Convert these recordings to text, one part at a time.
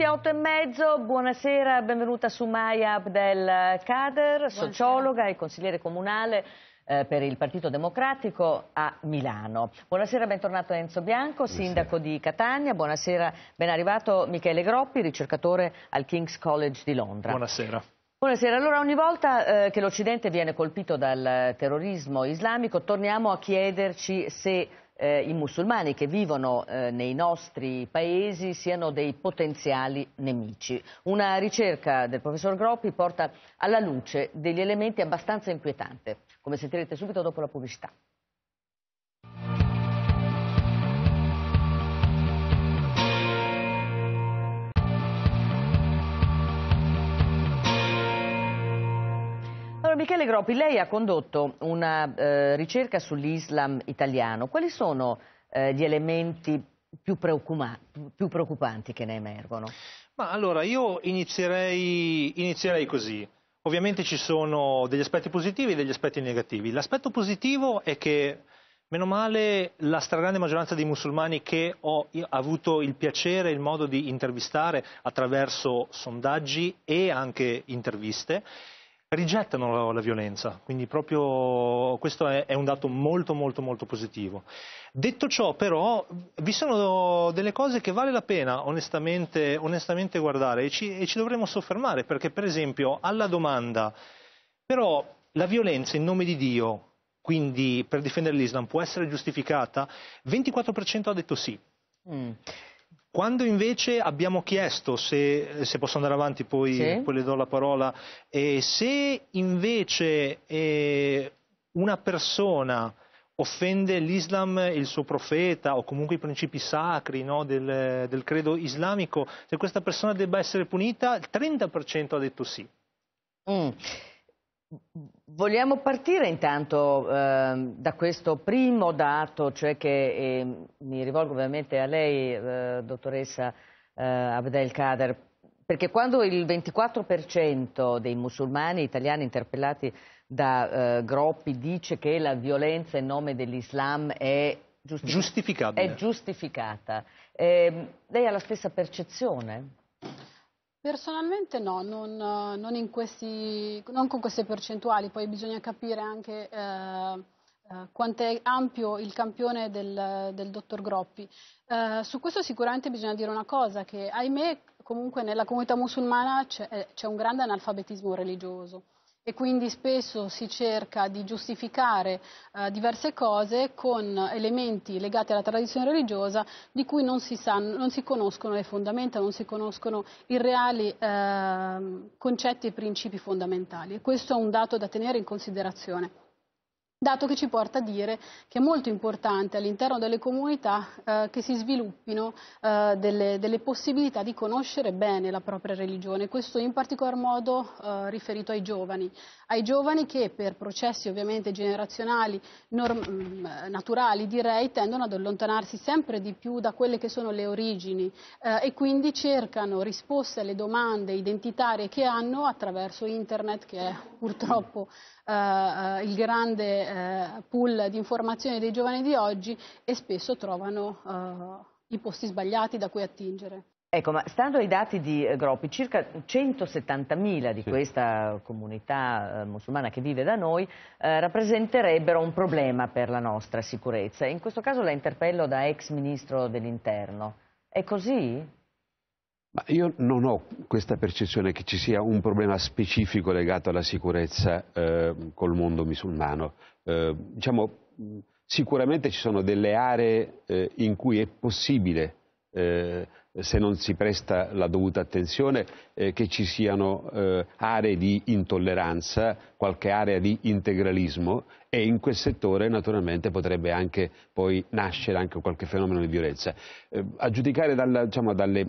puntualmente 8 e mezzo, buonasera, benvenuta Sumaya Abdel Kader, sociologa e consigliere comunale eh, per il Partito Democratico a Milano. Buonasera, bentornato Enzo Bianco, buonasera. sindaco di Catania, buonasera, ben arrivato Michele Groppi, ricercatore al King's College di Londra. Buonasera. Buonasera, allora ogni volta eh, che l'Occidente viene colpito dal terrorismo islamico torniamo a chiederci se eh, i musulmani che vivono eh, nei nostri paesi siano dei potenziali nemici. Una ricerca del professor Groppi porta alla luce degli elementi abbastanza inquietanti, come sentirete subito dopo la pubblicità. Allora Michele Groppi, lei ha condotto una eh, ricerca sull'Islam italiano. Quali sono eh, gli elementi più, più, preoccupanti che ne emergono? Ma allora io inizierei, inizierei così. Ovviamente ci sono degli aspetti positivi e degli aspetti negativi. L'aspetto positivo è che Meno male la stragrande maggioranza dei musulmani che ho avuto il piacere e il modo di intervistare attraverso sondaggi e anche interviste rigettano la violenza, quindi proprio questo è, un dato molto molto molto positivo. Detto ciò però vi sono delle cose che vale la pena onestamente, onestamente guardare e ci, e ci dovremmo soffermare perché per esempio alla domanda però la violenza in nome di Dio, quindi per difendere l'Islam, può essere giustificata? 24% ha detto sì. Mm. Quando invece abbiamo chiesto, se, eh, se posso andare avanti poi, sì. poi, le do la parola, eh, se invece eh, una persona offende l'Islam e il suo profeta o comunque i principi sacri no, del, del, credo islamico, se questa persona debba essere punita, il 30% ha detto sì. Mm. Vogliamo partire intanto eh, da questo primo dato, cioè che eh, mi rivolgo ovviamente a lei, eh, dottoressa eh, Kader, perché quando il 24% dei musulmani italiani interpellati da eh, Groppi dice che la violenza in nome dell'Islam è, giustific- è giustificata, ehm, lei ha la stessa percezione? Personalmente no, non, non, questi, non, con queste percentuali, poi bisogna capire anche eh, eh, quanto è ampio il campione del, del dottor Groppi. Eh, su questo sicuramente bisogna dire una cosa, che ahimè comunque nella comunità musulmana c'è eh, un grande analfabetismo religioso e quindi spesso si cerca di giustificare eh, diverse cose con elementi legati alla tradizione religiosa di cui non si, sanno, non si conoscono le fondamenta, non si conoscono i reali eh, concetti e principi fondamentali. E questo è un dato da tenere in considerazione dato che ci porta a dire che è molto importante all'interno delle comunità eh, che si sviluppino eh, delle, delle, possibilità di conoscere bene la propria religione, questo in particolar modo eh, riferito ai giovani ai giovani che per processi ovviamente generazionali mm, naturali direi tendono ad allontanarsi sempre di più da quelle che sono le origini eh, e quindi cercano risposte alle domande identitarie che hanno attraverso internet che è purtroppo eh, eh il grande eh, pool di informazioni dei giovani di oggi e spesso trovano eh, i posti sbagliati da cui attingere. Ecco, ma stando ai dati di eh, Groppi, circa 170.000 di sì. questa comunità eh, musulmana che vive da noi eh, rappresenterebbero un problema per la nostra sicurezza. In questo caso la interpello da ex ministro dell'interno. È così? Ma io non ho questa percezione che ci sia un problema specifico legato alla sicurezza eh, col mondo musulmano. Eh, diciamo, sicuramente ci sono delle aree in cui è possibile eh, se non si presta la dovuta attenzione, eh, che ci siano eh, aree di intolleranza, qualche area di integralismo e in quel settore naturalmente potrebbe anche poi nascere anche qualche fenomeno di violenza. Eh, a giudicare dalla, diciamo, dalle,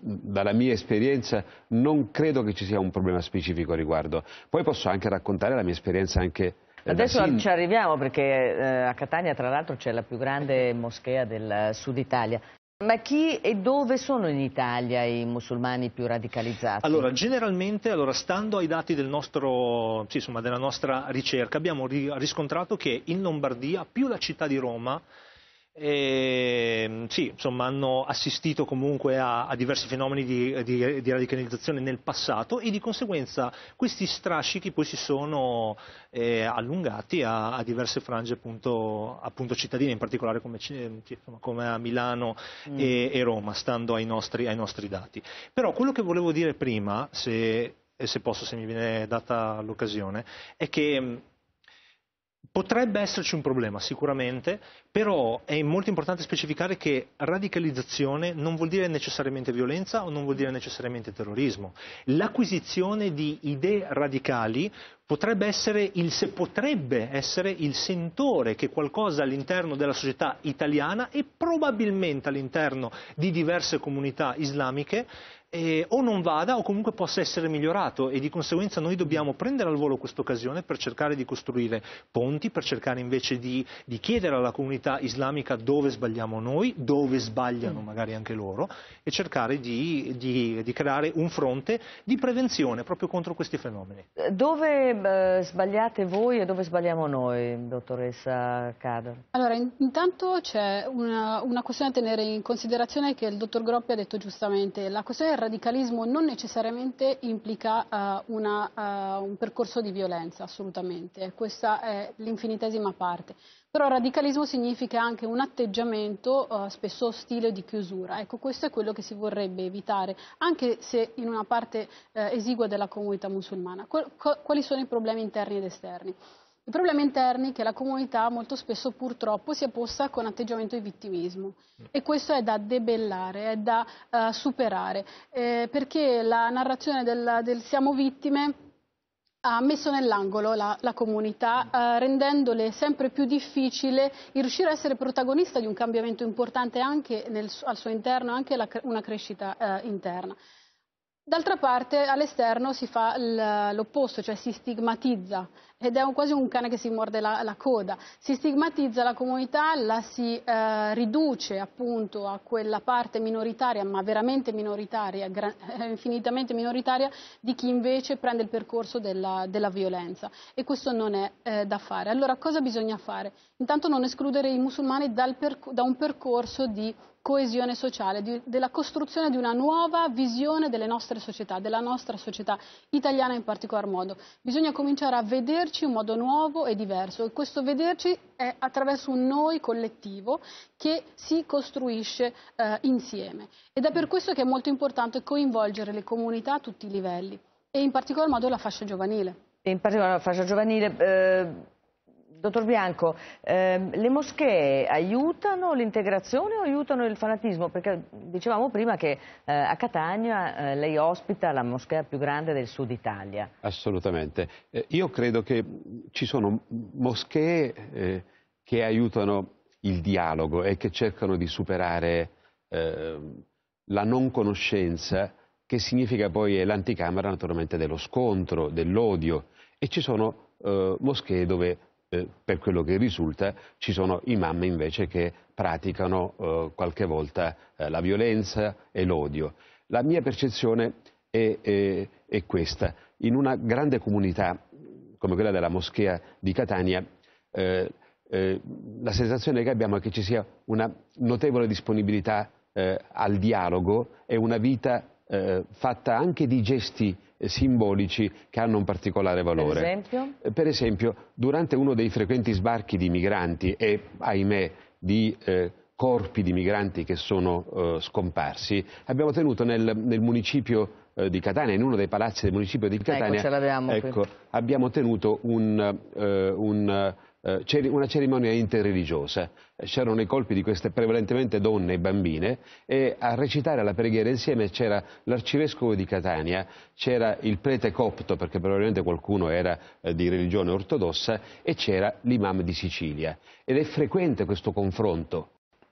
dalla, mia esperienza non credo che ci sia un problema specifico a riguardo. Poi posso anche raccontare la mia esperienza anche eh, Adesso sin... ci arriviamo perché eh, a Catania tra l'altro c'è la più grande moschea del sud Italia. Ma chi e dove sono in Italia i musulmani più radicalizzati? Allora, generalmente, allora, stando ai dati del nostro, sì, insomma, della nostra ricerca, abbiamo riscontrato che in Lombardia più la città di Roma e, ehm, sì, insomma, hanno assistito comunque a, a diversi fenomeni di, di, di, radicalizzazione nel passato e di conseguenza questi strascichi poi si sono eh, allungati a, a, diverse frange appunto, appunto, cittadine, in particolare come, insomma, come a Milano mm. e, e, Roma, stando ai nostri, ai nostri dati. Però quello che volevo dire prima, se, se posso, se mi viene data l'occasione, è che Potrebbe esserci un problema, sicuramente, però è molto importante specificare che radicalizzazione non vuol dire necessariamente violenza o non vuol dire necessariamente terrorismo. L'acquisizione di idee radicali potrebbe essere, il, potrebbe essere il sentore che qualcosa all'interno della società italiana e probabilmente all'interno di diverse comunità islamiche eh, o non vada o comunque possa essere migliorato e di conseguenza noi dobbiamo prendere al volo questa occasione per cercare di costruire ponti, per cercare invece di, di, chiedere alla comunità islamica dove sbagliamo noi, dove sbagliano mm. magari anche loro e cercare di, di, di creare un fronte di prevenzione proprio contro questi fenomeni. Dove sbagliate voi e dove sbagliamo noi, dottoressa Cador? Allora, intanto c'è una, una, questione da tenere in considerazione che il dottor Groppi ha detto giustamente. La questione del radicalismo non necessariamente implica uh, una, uh, un percorso di violenza, assolutamente. Questa è l'infinitesima parte. Però radicalismo significa anche un atteggiamento eh, spesso ostile di chiusura. Ecco, questo è quello che si vorrebbe evitare, anche se in una parte eh, esigua della comunità musulmana. Quali sono i problemi interni ed esterni? I problemi interni che la comunità molto spesso purtroppo si è posta con atteggiamento di vittimismo e questo è da debellare, è da uh, superare, eh, perché la narrazione del, del siamo vittime ha messo nell'angolo la, la comunità, eh, rendendole sempre più difficile il riuscire a essere protagonista di un cambiamento importante anche nel, al suo interno, anche la, una crescita eh, interna. D'altra parte all'esterno si fa l'opposto, cioè si stigmatizza ed è un, quasi un cane che si morde la, la, coda. Si stigmatizza la comunità, la si eh, riduce appunto a quella parte minoritaria, ma veramente minoritaria, eh, infinitamente minoritaria, di chi invece prende il percorso della, della violenza. E questo non è eh, da fare. Allora cosa bisogna fare? Intanto non escludere i musulmani dal, da un percorso di coesione sociale, di, della costruzione di una nuova visione delle nostre società, della nostra società italiana in particolar modo. Bisogna cominciare a vederci in modo nuovo e diverso e questo vederci è attraverso un noi collettivo che si costruisce eh, insieme ed è per questo che è molto importante coinvolgere le comunità a tutti i livelli e in particolar modo la fascia giovanile. In particolare la fascia giovanile eh, Dottor Bianco, ehm, le moschee aiutano l'integrazione o aiutano il fanatismo? Perché dicevamo prima che eh, a Catania eh, lei ospita la moschea più grande del sud Italia. Assolutamente. Eh, io credo che ci sono moschee eh, che aiutano il dialogo e che cercano di superare ehm, la non conoscenza che significa poi l'anticamera naturalmente dello scontro, dell'odio e ci sono eh, moschee dove eh, per quello che risulta ci sono imam invece che praticano eh, qualche volta eh, la violenza e l'odio. La mia percezione è, è, è, questa. In una grande comunità come quella della moschea di Catania, eh, eh, la sensazione che abbiamo è che ci sia una notevole disponibilità eh, al dialogo e una vita eh, fatta anche di gesti eh, simbolici che hanno un particolare valore. Per esempio? Eh, per esempio durante uno dei frequenti sbarchi di migranti e, ahimè, di eh, corpi di migranti che sono eh, scomparsi, abbiamo tenuto nel, nel municipio eh, di Catania, in uno dei palazzi del municipio di ecco, Catania, ecco, ecco, abbiamo tenuto un, un eh, una cerimonia interreligiosa. C'erano i colpi di queste prevalentemente donne e bambine e a recitare la preghiera insieme c'era l'arcivescovo di Catania, c'era il prete copto, perché probabilmente qualcuno era eh, di religione ortodossa, e c'era l'imam di Sicilia. Ed è frequente questo confronto.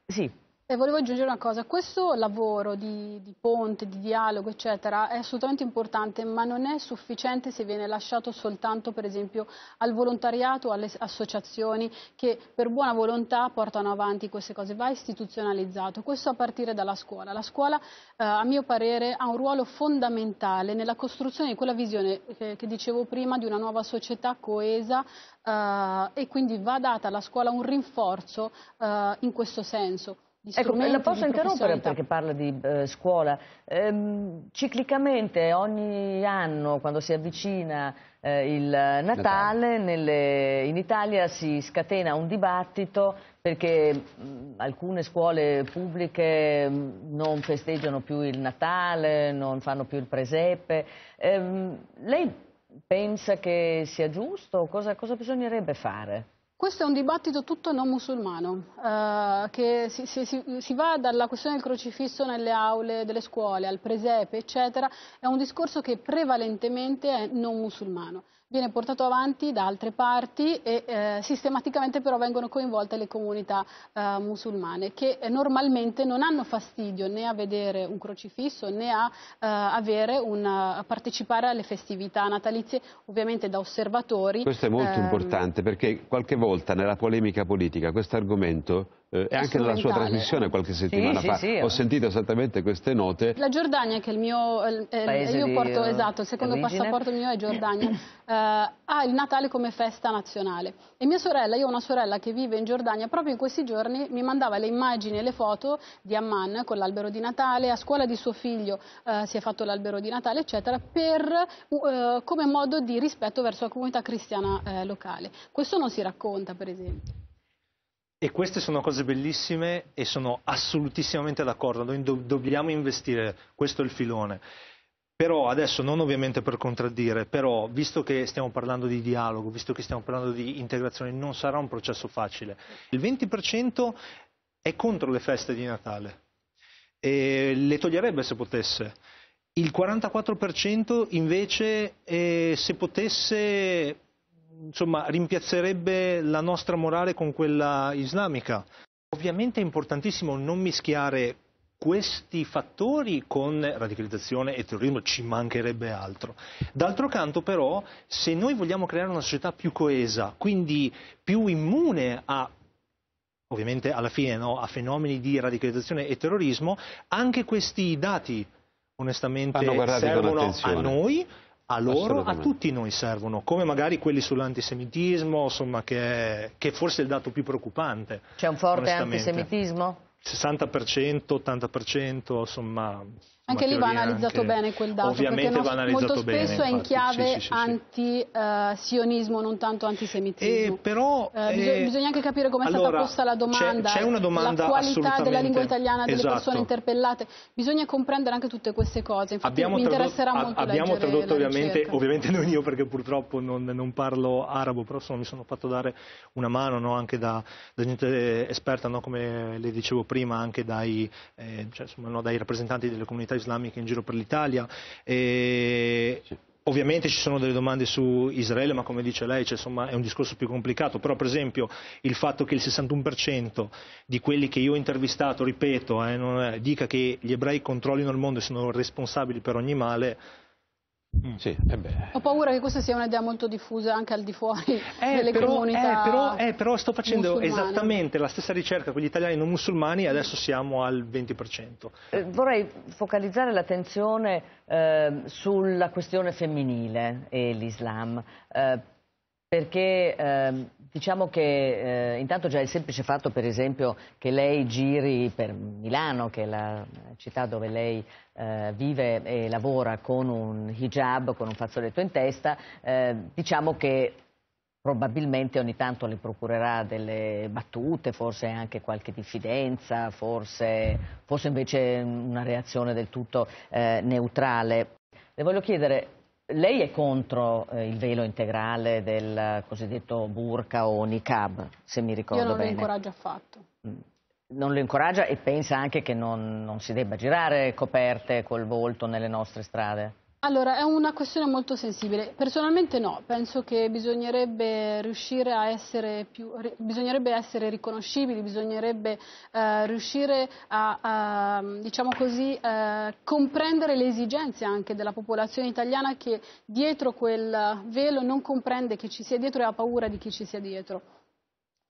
Sì, e volevo aggiungere una cosa, questo lavoro di, di, ponte, di dialogo, eccetera, è assolutamente importante, ma non è sufficiente se viene lasciato soltanto, per esempio, al volontariato, o alle associazioni che per buona volontà portano avanti queste cose. Va istituzionalizzato, questo a partire dalla scuola. La scuola, eh, a mio parere, ha un ruolo fondamentale nella costruzione di quella visione che, che dicevo prima di una nuova società coesa eh, e quindi va data alla scuola un rinforzo eh, in questo senso. Ecco, me la posso interrompere perché parla di eh, scuola. Ehm, ciclicamente ogni anno quando si avvicina eh, il Natale, Natale. Nelle, in Italia si scatena un dibattito perché mh, alcune scuole pubbliche mh, non festeggiano più il Natale, non fanno più il presepe. Ehm, lei pensa che sia giusto? Cosa, cosa bisognerebbe fare? Questo è un dibattito tutto non musulmano, eh, che si, si, si, va dalla questione del crocifisso nelle aule delle scuole, al presepe, eccetera, è un discorso che prevalentemente è non musulmano viene portato avanti da altre parti e eh, sistematicamente però vengono coinvolte le comunità eh, musulmane che eh, normalmente non hanno fastidio né a vedere un crocifisso né a, eh, una, a partecipare alle festività natalizie ovviamente da osservatori. Questo è molto ehm, importante perché qualche volta nella polemica politica questo argomento eh, e anche nella sua trasmissione qualche settimana sì, fa sì, sì, ho sentito esattamente queste note. La Giordania, che è il mio, eh, io porto, di, esatto, il secondo origine. passaporto mio è Giordania, eh, ha il Natale come festa nazionale. E mia sorella, io ho una sorella che vive in Giordania, proprio in questi giorni mi mandava le immagini e le foto di Amman con l'albero di Natale, a scuola di suo figlio eh, si è fatto l'albero di Natale, eccetera, per, eh, come modo di rispetto verso la comunità cristiana eh, locale. Questo non si racconta, per esempio. E queste sono cose bellissime e sono assolutissimamente d'accordo, noi do- dobbiamo investire, questo è il filone. Però adesso, non ovviamente per contraddire, però visto che stiamo parlando di dialogo, visto che stiamo parlando di integrazione, non sarà un processo facile. Il 20% è contro le feste di Natale e le toglierebbe se potesse. Il 44% invece, eh, se potesse, insomma, rimpiazzerebbe la nostra morale con quella islamica. Ovviamente è importantissimo non mischiare questi fattori con radicalizzazione e terrorismo, ci mancherebbe altro. D'altro canto però, se noi vogliamo creare una società più coesa, quindi più immune a ovviamente alla fine no, a fenomeni di radicalizzazione e terrorismo, anche questi dati onestamente servono a noi a loro, a tutti noi servono, come magari quelli sull'antisemitismo, insomma, che, che, forse è il dato più preoccupante. C'è un forte antisemitismo? 60%, 80%, insomma, anche lì va analizzato anche... bene quel dato, Ovviamente perché non, molto spesso bene, è in chiave sì, sì, anti-sionismo, eh, uh, non tanto antisemitismo. Eh, però, eh, bisog eh, bisogna anche capire come è allora, stata posta la domanda, c'è, una domanda la qualità della lingua italiana, delle esatto. persone interpellate. Bisogna comprendere anche tutte queste cose, infatti abbiamo mi interesserà tradotto, molto Abbiamo tradotto ovviamente, ovviamente, non io perché purtroppo non, non parlo arabo, però sono, mi sono fatto dare una mano no, anche da, da, gente esperta, no, come le dicevo prima, anche dai, eh, cioè, insomma, no, dai rappresentanti delle comunità islamiche in giro per l'Italia. E... Sì. Ovviamente ci sono delle domande su Israele, ma come dice lei, cioè, insomma, è un discorso più complicato. Però, per esempio, il fatto che il 61% di quelli che io ho intervistato, ripeto, eh, è, dica che gli ebrei controllino il mondo e sono responsabili per ogni male, Mm. Sì, eh Ho paura che questa sia un'idea molto diffusa anche al di fuori eh, delle eh, però, comunità. Eh, però, eh, però sto facendo musulmane. esattamente la stessa ricerca con gli italiani non musulmani e adesso siamo al 20%. Eh, vorrei focalizzare l'attenzione ehm, sulla questione femminile e l'Islam, perché ehm, Diciamo che eh, intanto già il semplice fatto per esempio che lei giri per Milano, che è la città dove lei eh, vive e lavora con un hijab, con un fazzoletto in testa, eh, diciamo che probabilmente ogni tanto le procurerà delle battute, forse anche qualche diffidenza, forse, forse invece una reazione del tutto eh, neutrale. Le voglio chiedere lei è contro eh, il velo integrale del cosiddetto burka o niqab, se mi ricordo bene. Io non bene. lo incoraggio affatto. Mm. Non lo incoraggia e pensa anche che non, non si debba girare coperte col volto nelle nostre strade? Allora, è una questione molto sensibile. Personalmente no, penso che bisognerebbe riuscire a essere, più, bisognerebbe essere riconoscibili, bisognerebbe eh, riuscire a, a diciamo così, eh, comprendere le esigenze anche della popolazione italiana che dietro quel velo non comprende chi ci sia dietro e ha paura di chi ci sia dietro.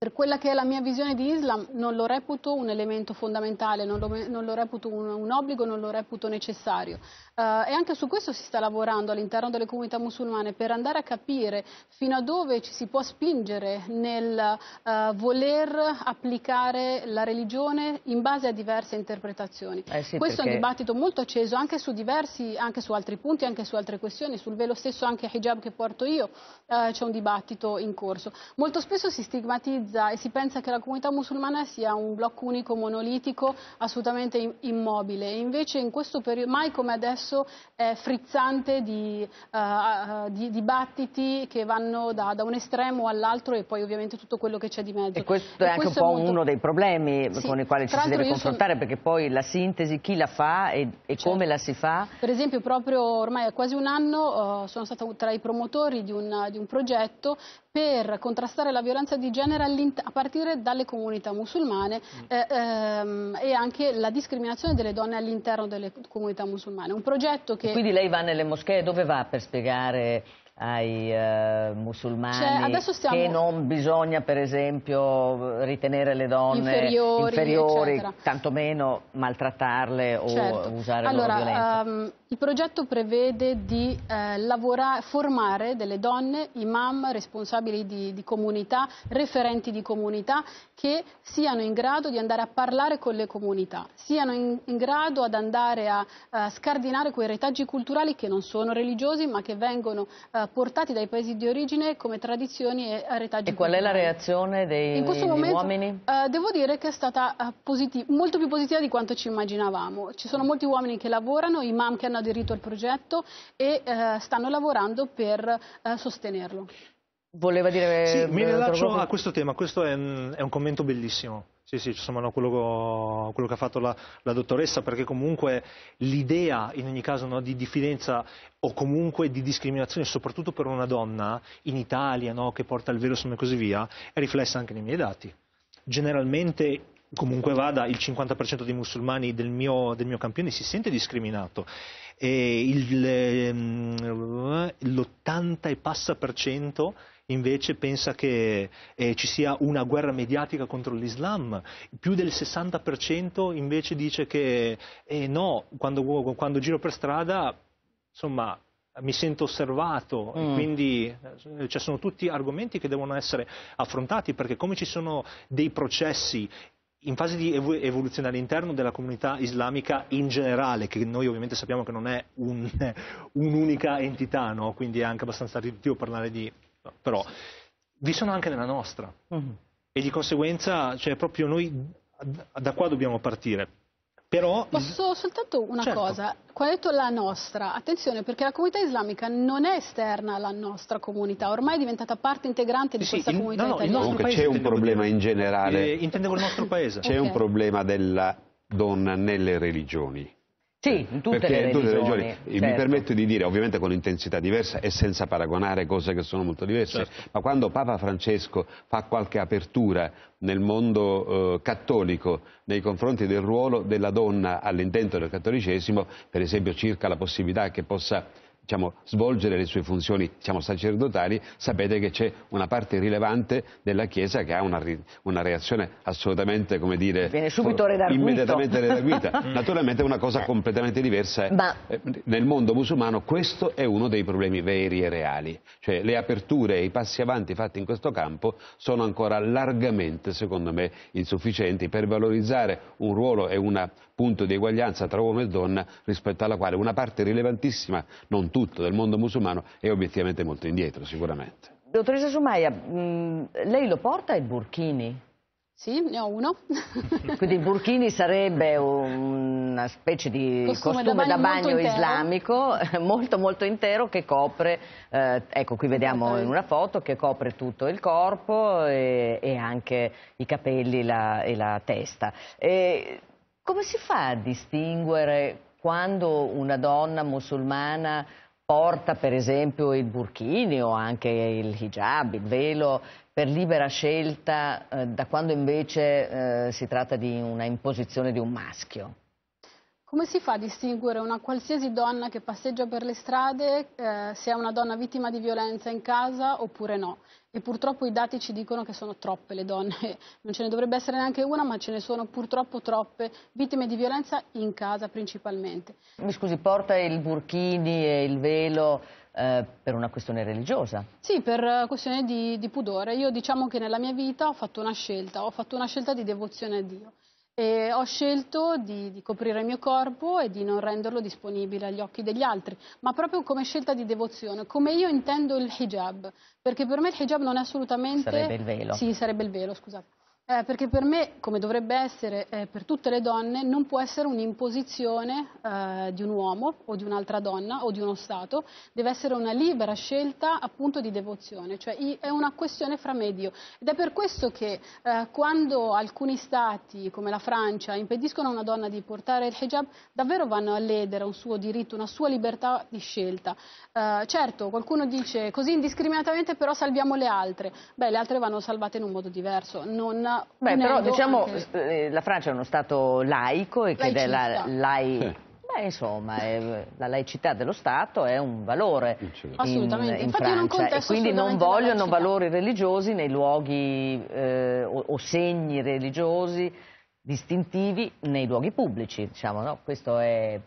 Per quella che è la mia visione di Islam non lo reputo un elemento fondamentale, non lo, non lo reputo un, un, obbligo, non lo reputo necessario. Uh, e anche su questo si sta lavorando all'interno delle comunità musulmane per andare a capire fino a dove ci si può spingere nel uh, voler applicare la religione in base a diverse interpretazioni. Eh sì, questo perché... è un dibattito molto acceso anche su diversi, anche su altri punti, anche su altre questioni, sul velo stesso anche hijab che porto io uh, c'è un dibattito in corso. Molto spesso si stigmatizza idealizza e si pensa che la comunità musulmana sia un blocco unico monolitico assolutamente immobile. e Invece in questo periodo, mai come adesso, è frizzante di, uh, di dibattiti che vanno da, da un estremo all'altro e poi ovviamente tutto quello che c'è di mezzo. E questo e è anche questo un po' molto... uno dei problemi sì. con i quali ci si deve confrontare, sono... perché poi la sintesi, chi la fa e, e certo. come la si fa? Per esempio proprio ormai è quasi un anno uh, sono stata tra i promotori di un, di un progetto per contrastare la violenza di genere all'interno a partire dalle comunità musulmane mm. eh, ehm, e anche la discriminazione delle donne all'interno delle comunità musulmane. Quindi lei va nelle moschee, dove va per spiegare ai eh, musulmani cioè, stiamo... che non bisogna per esempio ritenere le donne inferiori, inferiori tantomeno maltrattarle o certo. usare allora, la violenza um, il progetto prevede di eh, lavorare, formare delle donne imam, responsabili di, di comunità referenti di comunità che siano in grado di andare a parlare con le comunità siano in, in grado ad andare a, a, scardinare quei retaggi culturali che non sono religiosi ma che vengono eh, portati dai paesi di origine come tradizioni e retaggi. E qual è la reazione dei, momento, uomini? Eh, devo dire che è stata eh, molto più positiva di quanto ci immaginavamo. Ci sono molti uomini che lavorano, imam che hanno aderito al progetto e eh, stanno lavorando per sostenerlo. Voleva dire... Sì, mi rilascio a questo tema, questo è un commento bellissimo. Sì, sì, insomma, no, quello, quello, che ha fatto la, la dottoressa, perché comunque l'idea, in ogni caso, no, di diffidenza o comunque di discriminazione, soprattutto per una donna in Italia, no, che porta il velo e così via, è riflessa anche nei miei dati. Generalmente comunque vada, il 50% dei musulmani del mio, del mio campione si sente discriminato l'80 ehm, e passa per cento invece pensa che eh, ci sia una guerra mediatica contro l'Islam, più del 60% invece dice che eh, no, quando, quando, giro per strada, insomma, mi sento osservato, mm. quindi eh, cioè, sono tutti argomenti che devono essere affrontati perché come ci sono dei processi in fase di evoluzione all'interno della comunità islamica in generale, che noi ovviamente sappiamo che non è un, un'unica entità, no? quindi è anche abbastanza riduttivo parlare di... però vi sono anche nella nostra uh-huh. e di conseguenza cioè, proprio noi da qua dobbiamo partire. Però... Posso soltanto una certo. cosa, quando hai detto la nostra, attenzione perché la comunità islamica non è esterna alla nostra comunità, ormai è diventata parte integrante di sì, questa in, comunità no, no, italiana. Comunque c'è un problema dire, in generale, eh, intendevo il nostro paese. C'è okay. un problema della donna nelle religioni sì, eh, in tutte, Perché, le, tutte regioni, regioni. Certo. Mi permetto di dire, ovviamente con intensità diversa e senza paragonare cose che sono molto diverse, certo. ma quando Papa Francesco fa qualche apertura nel mondo eh, cattolico nei confronti del ruolo della donna all'intento del cattolicesimo, per esempio circa la possibilità che possa diciamo, svolgere le sue funzioni diciamo, sacerdotali, sapete che c'è una parte rilevante della Chiesa che ha una, una reazione assolutamente, come dire, Viene subito redarguito. immediatamente redarguita. Mm. Naturalmente è una cosa eh. completamente diversa. Ma... Eh, nel mondo musulmano questo è uno dei problemi veri e reali, cioè le aperture e i passi avanti fatti in questo campo sono ancora largamente, secondo me, insufficienti per valorizzare un ruolo e una appunto di eguaglianza tra uomo e donna rispetto alla quale una parte rilevantissima, non tutto, del mondo musulmano è obiettivamente molto indietro sicuramente. Dottoressa Sumaia, mm, lei lo porta ai burkini? Sì, ne ho uno. Quindi il burkini sarebbe una specie di costume, costume da bagno, molto islamico, molto molto intero, che copre, eh, ecco qui vediamo in una foto, che copre tutto il corpo e, e anche i capelli la, e la testa. E come si fa a distinguere quando una donna musulmana porta per esempio il burkini o anche il hijab, il velo, per libera scelta, eh, da quando invece eh, si tratta di una imposizione di un maschio? Come si fa a distinguere una qualsiasi donna che passeggia per le strade eh, se è una donna vittima di violenza in casa oppure no? E purtroppo i dati ci dicono che sono troppe le donne, non ce ne dovrebbe essere neanche una, ma ce ne sono purtroppo troppe vittime di violenza in casa principalmente. Mi scusi, porta il burchini e il velo eh, per una questione religiosa? Sì, per eh, questione di, di pudore. Io diciamo che nella mia vita ho fatto una scelta, ho fatto una scelta di devozione a Dio e ho scelto di, di, coprire il mio corpo e di non renderlo disponibile agli occhi degli altri, ma proprio come scelta di devozione, come io intendo il hijab, perché per me il hijab non è assolutamente... Sarebbe il velo. Sì, sarebbe il velo, scusate. Eh, perché per me, come dovrebbe essere eh, per tutte le donne, non può essere un'imposizione eh, di un uomo o di un'altra donna o di uno Stato, deve essere una libera scelta appunto di devozione, cioè è una questione fra medio. Ed è per questo che eh, quando alcuni Stati, come la Francia, impediscono a una donna di portare il hijab, davvero vanno a ledere un suo diritto, una sua libertà di scelta. Eh, certo, qualcuno dice così indiscriminatamente però salviamo le altre. Beh, le altre vanno salvate in un modo diverso. Non Beh, però diciamo, anche... Eh, la Francia è uno Stato laico e che della laica... Beh, insomma, è, la laicità dello Stato è un valore assolutamente. In, in Infatti Francia e quindi non vogliono valori religiosi nei luoghi eh, o, o, segni religiosi distintivi nei luoghi pubblici, diciamo, no? Questo è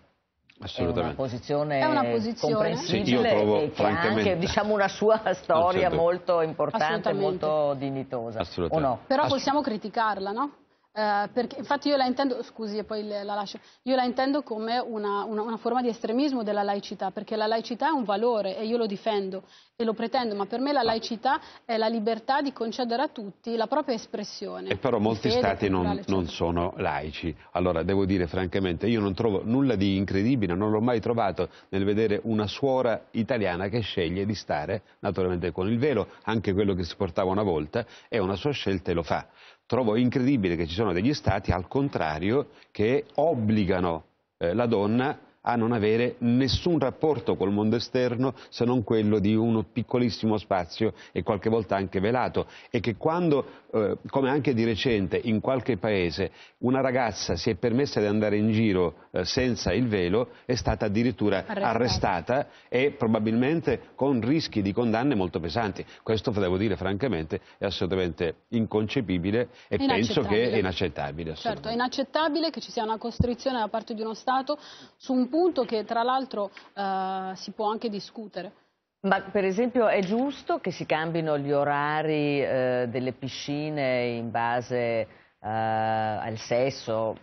Assolutamente. È una posizione, è una posizione. comprensibile sì, trovo, e che ha anche diciamo, una sua storia molto importante, molto dignitosa. Assolutamente. No? Però possiamo criticarla, no? Eh, perché, infatti io la intendo, scusi e poi la lascio, io la intendo come una, una, una, forma di estremismo della laicità, perché la laicità è un valore e io lo difendo e lo pretendo, ma per me la laicità è la libertà di concedere a tutti la propria espressione. E però molti fede, stati non, non, sono laici, allora devo dire francamente, io non trovo nulla di incredibile, non l'ho mai trovato nel vedere una suora italiana che sceglie di stare naturalmente con il velo, anche quello che si portava una volta, è una sua scelta e lo fa trovo incredibile che ci sono degli stati al contrario che obbligano eh, la donna a non avere nessun rapporto col mondo esterno se non quello di uno piccolissimo spazio e qualche volta anche velato e che quando, eh, come anche di recente, in qualche paese una ragazza si è permessa di andare in giro eh, senza il velo è stata addirittura arrestata. arrestata. e probabilmente con rischi di condanne molto pesanti. Questo, devo dire francamente, è assolutamente inconcepibile e penso che è inaccettabile. Certo, è inaccettabile che ci sia una costrizione da parte di uno Stato su un punto che tra l'altro eh, si può anche discutere. Ma per esempio è giusto che si cambino gli orari eh, delle piscine in base eh, al sesso,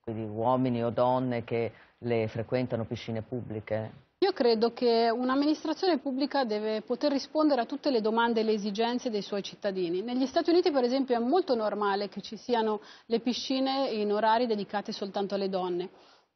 quindi uomini o donne che le frequentano piscine pubbliche? Io credo che un'amministrazione pubblica deve poter rispondere a tutte le domande e le esigenze dei suoi cittadini. Negli Stati Uniti, per esempio, è molto normale che ci siano le piscine in orari dedicati soltanto alle donne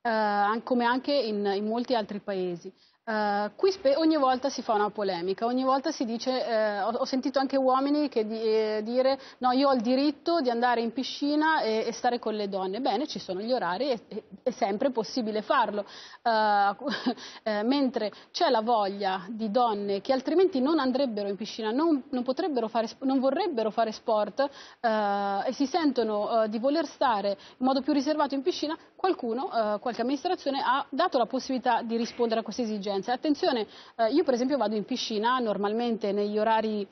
eh, come anche in, in molti altri paesi. Uh, qui ogni volta si fa una polemica, ogni volta si dice, eh, ho, sentito anche uomini che di, eh, dire no io ho il diritto di andare in piscina e, e, stare con le donne, bene ci sono gli orari e, e è sempre possibile farlo, uh, eh, mentre c'è la voglia di donne che altrimenti non andrebbero in piscina, non, non, fare, non vorrebbero fare sport uh, e si sentono di voler stare in modo più riservato in piscina, qualcuno, qualche amministrazione ha dato la possibilità di rispondere a queste esigenze differenze. Attenzione, eh, io per esempio vado in piscina, normalmente negli orari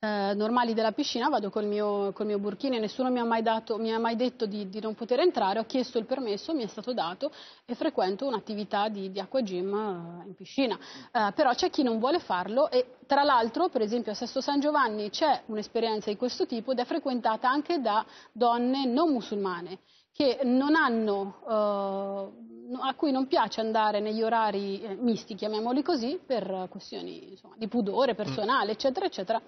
eh, normali della piscina vado col mio, col mio burchino e nessuno mi ha mai, dato, mi ha mai detto di, di, non poter entrare, ho chiesto il permesso, mi è stato dato e frequento un'attività di, di acqua gym eh, in piscina. Eh, però c'è chi non vuole farlo e tra l'altro per esempio a Sesto San Giovanni c'è un'esperienza di questo tipo ed è frequentata anche da donne non musulmane che non hanno eh, a cui non piace andare negli orari eh, misti, chiamiamoli così, per questioni insomma, di pudore mm. personale, eccetera, eccetera,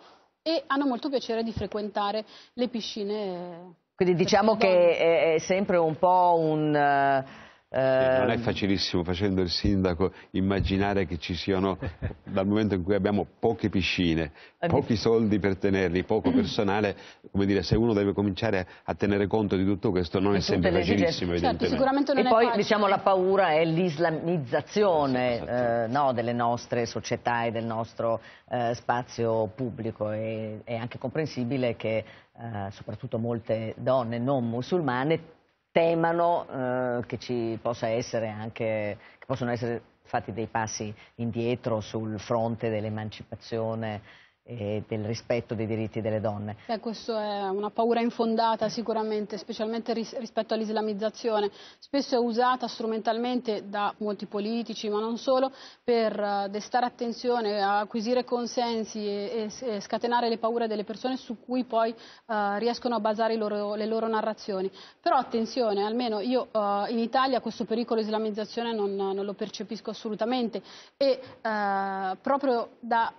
e hanno molto piacere di frequentare le piscine. Eh, Quindi diciamo che è, è sempre un po' un... Uh sì, non è ehm, facilissimo facendo il sindaco immaginare che ci siano, dal momento in cui abbiamo poche piscine, eh, pochi soldi per tenerli, poco personale, come dire, se uno deve cominciare a tenere conto di tutto questo non è sempre facilissimo certo, evidentemente. Certo, e poi diciamo la paura è l'islamizzazione esatto. eh, no, delle nostre società e del nostro eh, spazio pubblico e, è anche comprensibile che eh, soprattutto molte donne non musulmane temano eh, che ci possa essere anche, che possono essere fatti dei passi indietro sul fronte dell'emancipazione e del rispetto dei diritti delle donne. Beh, questa è una paura infondata sicuramente, specialmente ris rispetto all'islamizzazione. Spesso è usata strumentalmente da molti politici, ma non solo, per eh, destare attenzione, acquisire consensi e, e, e scatenare le paure delle persone su cui poi uh, riescono a basare loro, le loro narrazioni. Però attenzione, almeno io uh, in Italia questo pericolo islamizzazione non, non lo percepisco assolutamente e uh, proprio da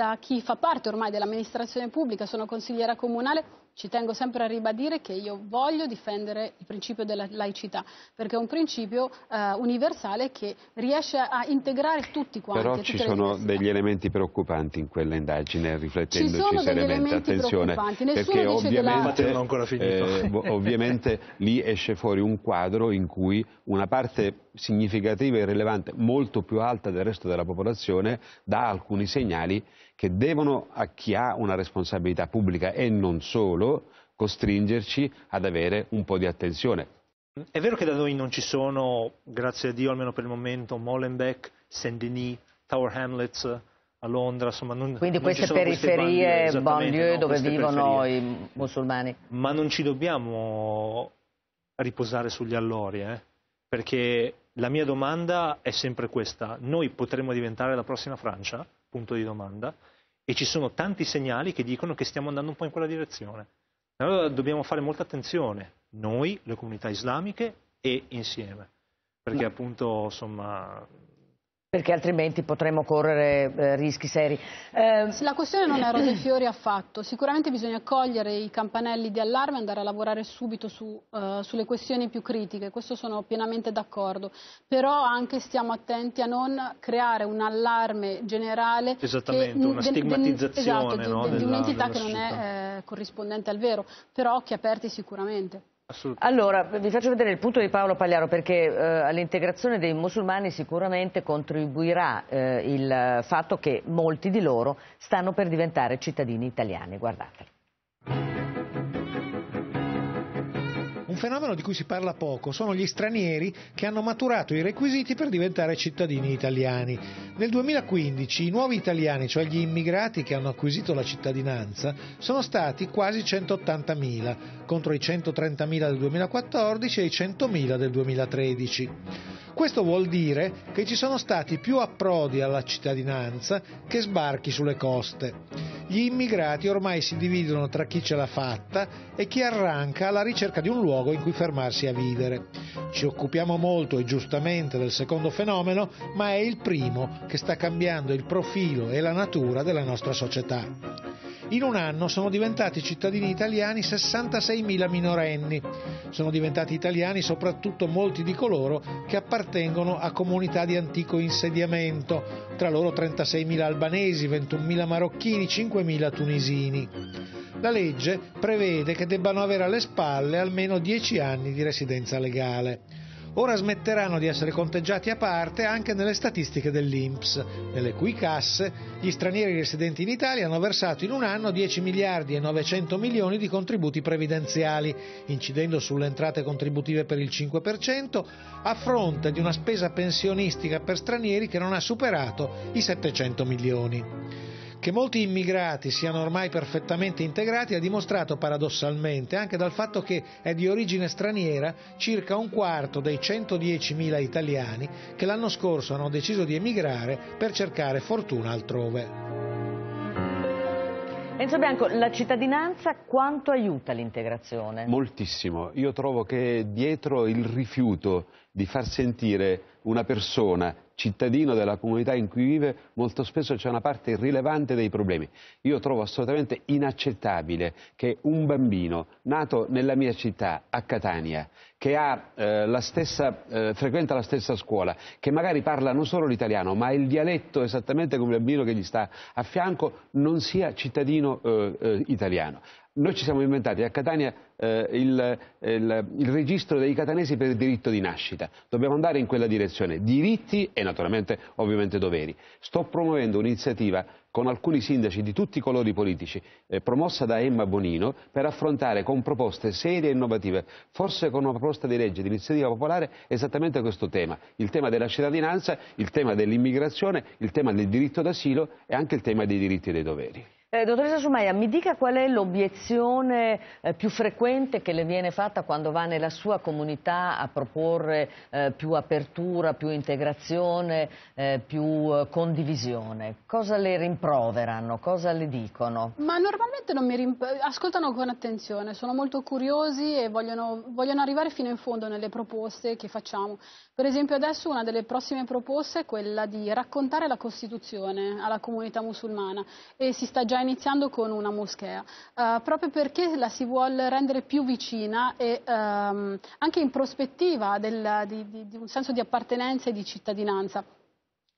da chi fa parte ormai dell'amministrazione pubblica, sono consigliera comunale, ci tengo sempre a ribadire che io voglio difendere il principio della laicità, perché è un principio eh, universale che riesce a integrare tutti quanti. Però ci sono degli elementi preoccupanti in quell'indagine, riflettendoci seriamente, attenzione, perché ovviamente, della... eh, ovviamente lì esce fuori un quadro in cui una parte significativa e rilevante, molto più alta del resto della popolazione, dà alcuni segnali che devono a chi ha una responsabilità pubblica e non solo costringerci ad avere un po' di attenzione. È vero che da noi non ci sono, grazie a Dio almeno per il momento, Molenbeek, Saint-Denis, Tower Hamlets, a Londra, insomma, non, quindi non queste periferie, queste bandiere, banlieue no, dove vivono periferie. i musulmani. Ma non ci dobbiamo riposare sugli allori, eh? perché la mia domanda è sempre questa: noi potremmo diventare la prossima Francia? punto di domanda, e ci sono tanti segnali che dicono che stiamo andando un po' in quella direzione. Allora dobbiamo fare molta attenzione, noi, le comunità islamiche e insieme, perché no. Mm. appunto insomma, perché altrimenti potremmo correre eh, rischi seri. Eh... La questione non è rose e fiori affatto, sicuramente bisogna cogliere i campanelli di allarme e andare a lavorare subito su, uh, sulle questioni più critiche, questo sono pienamente d'accordo, però anche stiamo attenti a non creare un allarme generale Esattamente, che, una stigmatizzazione esatto, no, di, di un'entità che non è eh, corrispondente al vero, però occhi aperti sicuramente. Allora, vi faccio vedere il punto di Paolo Pagliaro perché eh, all'integrazione dei musulmani sicuramente contribuirà eh, il fatto che molti di loro stanno per diventare cittadini italiani. Guardate. fenomeno di cui si parla poco sono gli stranieri che hanno maturato i requisiti per diventare cittadini italiani. Nel 2015 i nuovi italiani, cioè gli immigrati che hanno acquisito la cittadinanza, sono stati quasi 180.000, contro i 130.000 del 2014 e i 100.000 del 2013. Questo vuol dire che ci sono stati più approdi alla cittadinanza che sbarchi sulle coste gli immigrati ormai si dividono tra chi ce l'ha fatta e chi arranca alla ricerca di un luogo in cui fermarsi a vivere. Ci occupiamo molto e giustamente del secondo fenomeno, ma è il primo che sta cambiando il profilo e la natura della nostra società. In un anno sono diventati cittadini italiani 66.000 minorenni. Sono diventati italiani soprattutto molti di coloro che appartengono a comunità di antico insediamento, tra loro 36.000 albanesi, 21.000 marocchini, 5.000 tunisini. La legge prevede che debbano avere alle spalle almeno 10 anni di residenza legale ora smetteranno di essere conteggiati a parte anche nelle statistiche dell'INPS, nelle cui casse gli stranieri residenti in Italia hanno versato in un anno 10 miliardi e 900 milioni di contributi previdenziali, incidendo sulle entrate contributive per il 5%, a fronte di una spesa pensionistica per stranieri che non ha superato i 700 milioni. Che molti immigrati siano ormai perfettamente integrati è dimostrato paradossalmente anche dal fatto che è di origine straniera circa un quarto dei 110.000 italiani che l'anno scorso hanno deciso di emigrare per cercare fortuna altrove. Enzo Bianco, la cittadinanza quanto aiuta l'integrazione? Moltissimo. Io trovo che dietro il rifiuto di far sentire una persona cittadino della comunità in cui vive molto spesso c'è una parte irrilevante dei problemi. Io trovo assolutamente inaccettabile che un bambino nato nella mia città, a Catania, che ha, eh, la stessa, eh, frequenta la stessa scuola, che magari parla non solo l'italiano ma il dialetto esattamente come il bambino che gli sta a fianco, non sia cittadino eh, eh italiano. Noi ci siamo inventati a Catania eh, il, eh, il, il, registro dei catanesi per il diritto di nascita. Dobbiamo andare in quella direzione, diritti e naturalmente ovviamente doveri. Sto promuovendo un'iniziativa con alcuni sindaci di tutti i colori politici, eh, promossa da Emma Bonino, per affrontare con proposte serie e innovative, forse con una proposta di legge di iniziativa popolare, esattamente questo tema, il tema della cittadinanza, il tema dell'immigrazione, il tema del diritto d'asilo e anche il tema dei diritti e dei doveri. Eh, dottoressa Sumaia, mi dica qual è l'obiezione eh, più frequente che le viene fatta quando va nella sua comunità a proporre eh, più apertura, più integrazione, eh, più eh, condivisione. Cosa le rimproverano? Cosa le dicono? Ma normalmente non mi rimp... ascoltano con attenzione, sono molto curiosi e vogliono, vogliono arrivare fino in fondo nelle proposte che facciamo. Per esempio adesso una delle prossime proposte è quella di raccontare la Costituzione alla comunità musulmana e si sta già iniziando con una moschea, eh, proprio perché la si vuole rendere più vicina e ehm, anche in prospettiva del, di, di, di un senso di appartenenza e di cittadinanza.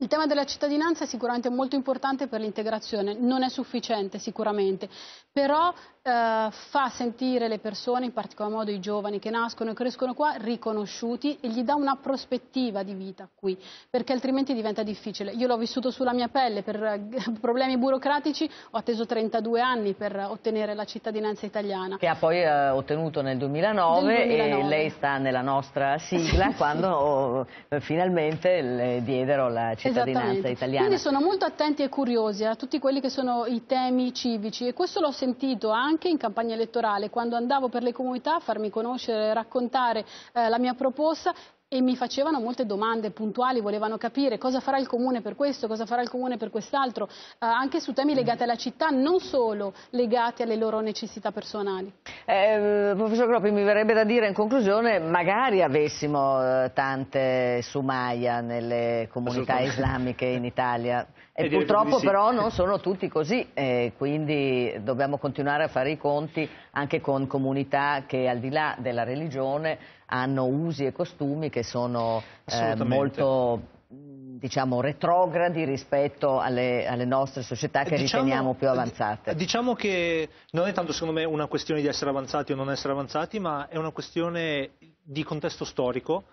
Il tema della cittadinanza è sicuramente molto importante per l'integrazione, non è sufficiente sicuramente, però eh, fa sentire le persone, in particolar modo i giovani che nascono e crescono qua, riconosciuti e gli dà una prospettiva di vita qui, perché altrimenti diventa difficile. Io l'ho vissuto sulla mia pelle, per eh, problemi burocratici ho atteso 32 anni per ottenere la cittadinanza italiana. Che ha poi eh, ottenuto nel 2009, 2009, e lei sta nella nostra sigla quando oh, finalmente le diedero la cittadinanza esatto cittadinanza italiana. Quindi sono molto attenti e curiosi a eh, tutti quelli che sono i temi civici e questo l'ho sentito anche in campagna elettorale, quando andavo per le comunità a farmi conoscere, e raccontare eh, la mia proposta e mi facevano molte domande puntuali, volevano capire cosa farà il comune per questo, cosa farà il comune per quest'altro, eh, anche su temi legati alla città, non solo legati alle loro necessità personali. Eh, professor Groppi, mi verrebbe da dire in conclusione, magari avessimo eh, tante sumaia nelle comunità islamiche in Italia. E purtroppo però non sono tutti così, eh, quindi dobbiamo continuare a fare i conti anche con comunità che al di là della religione hanno usi e costumi che sono eh, molto diciamo retrogradi rispetto alle, alle nostre società che diciamo, riteniamo più avanzate. Diciamo che non è tanto secondo me una questione di essere avanzati o non essere avanzati, ma è una questione di contesto storico.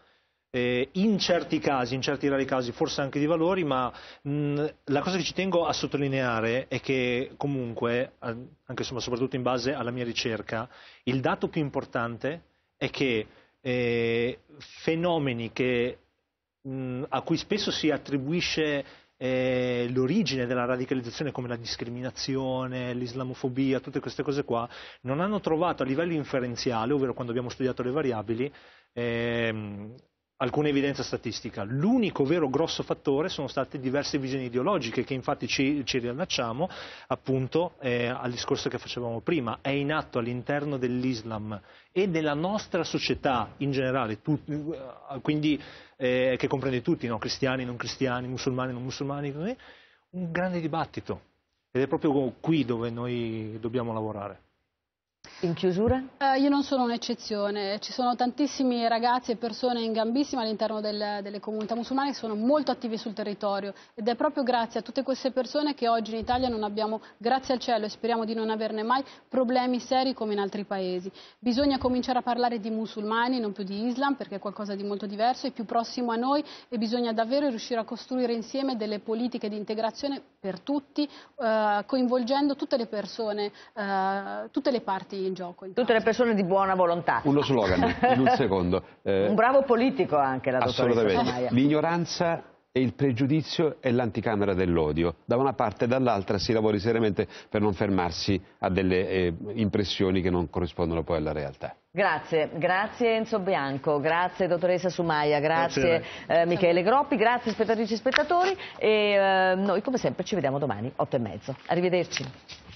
Eh, in certi casi, in certi rari casi, forse anche di valori, ma mh, la cosa che ci tengo a sottolineare è che comunque, anche insomma, soprattutto in base alla mia ricerca, il dato più importante è che eh, fenomeni che, mh, a cui spesso si attribuisce eh, l'origine della radicalizzazione come la discriminazione, l'islamofobia, tutte queste cose qua, non hanno trovato a livello inferenziale, ovvero quando abbiamo studiato le variabili, ehm, alcuna evidenza statistica. L'unico vero grosso fattore sono state diverse visioni ideologiche che infatti ci, ci riallacciamo appunto eh, al discorso che facevamo prima. È in atto all'interno dell'Islam e della nostra società in generale, tu, eh, quindi, eh, che comprende tutti, no? cristiani, non cristiani, musulmani, non musulmani, un grande dibattito. Ed è proprio qui dove noi dobbiamo lavorare. In chiusura? Eh, io non sono un'eccezione, ci sono tantissimi ragazzi e persone in gambissima all'interno del, delle comunità musulmane che sono molto attivi sul territorio ed è proprio grazie a tutte queste persone che oggi in Italia non abbiamo, grazie al cielo e speriamo di non averne mai, problemi seri come in altri paesi. Bisogna cominciare a parlare di musulmani, non più di Islam, perché è qualcosa di molto diverso, è più prossimo a noi e bisogna davvero riuscire a costruire insieme delle politiche di integrazione per tutti, eh, coinvolgendo tutte le persone, eh, tutte le parti in gioco. In Tutte le persone di buona volontà. Uno slogan, in un secondo. Eh, un bravo politico anche la dottoressa Maia. L'ignoranza e il pregiudizio è l'anticamera dell'odio. Da una parte e dall'altra si lavori seriamente per non fermarsi a delle eh, impressioni che non corrispondono poi alla realtà. Grazie, grazie Enzo Bianco, grazie dottoressa Sumaia, grazie, grazie. Eh, Michele Groppi, grazie spettatrici e spettatori e eh, noi come sempre ci vediamo domani 8 e mezzo. Arrivederci.